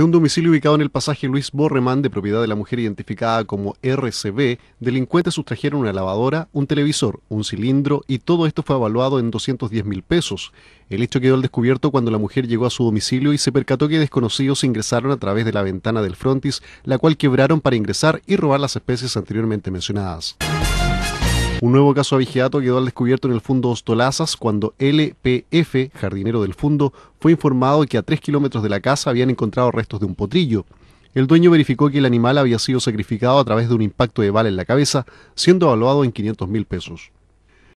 de un domicilio ubicado en el pasaje Luis Borreman de propiedad de la mujer identificada como RCB, delincuentes sustrajeron una lavadora, un televisor, un cilindro y todo esto fue evaluado en 210 mil pesos. El hecho quedó al descubierto cuando la mujer llegó a su domicilio y se percató que desconocidos ingresaron a través de la ventana del frontis, la cual quebraron para ingresar y robar las especies anteriormente mencionadas. Un nuevo caso de quedó al descubierto en el fondo Ostolazas cuando LPF, jardinero del Fundo, fue informado que a 3 kilómetros de la casa habían encontrado restos de un potrillo. El dueño verificó que el animal había sido sacrificado a través de un impacto de bala en la cabeza, siendo evaluado en 500 mil pesos.